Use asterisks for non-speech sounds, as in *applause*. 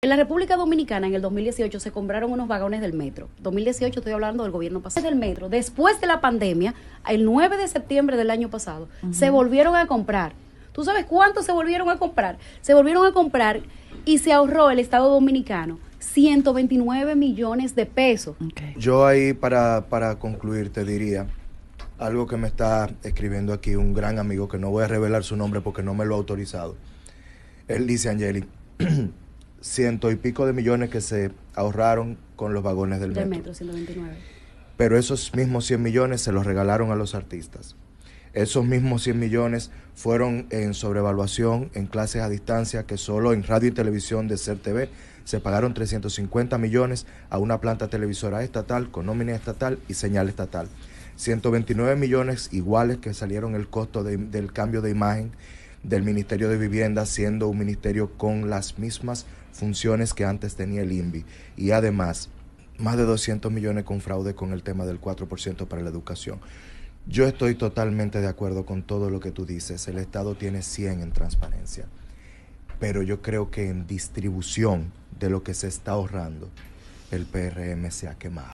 En la República Dominicana en el 2018 se compraron unos vagones del metro. 2018 estoy hablando del gobierno pasado del metro. Después de la pandemia, el 9 de septiembre del año pasado, se volvieron a comprar. ¿Tú sabes cuánto se volvieron a comprar? Se volvieron a comprar y se ahorró el Estado Dominicano 129 millones de pesos. Yo ahí para, para concluir te diría algo que me está escribiendo aquí un gran amigo que no voy a revelar su nombre porque no me lo ha autorizado. Él dice, Angeli, *clears throat* ciento y pico de millones que se ahorraron con los vagones del, metro. Pero esos mismos 100 millones se los regalaron a los artistas. Esos mismos 100 millones fueron en sobrevaluación, en clases a distancia, que solo en radio y televisión de CERTV TV se pagaron 350 millones a una planta televisora estatal con nómina estatal y señal estatal. 129 millones iguales que salieron el costo del cambio de imagen del Ministerio de Vivienda, siendo un ministerio con las mismas funciones que antes tenía el INVI. Y además, más de 200 millones con fraude con el tema del 4% para la educación. Yo estoy totalmente de acuerdo con todo lo que tú dices. El Estado tiene 100 en transparencia. Pero yo creo que en distribución de lo que se está ahorrando, el PRM se ha quemado.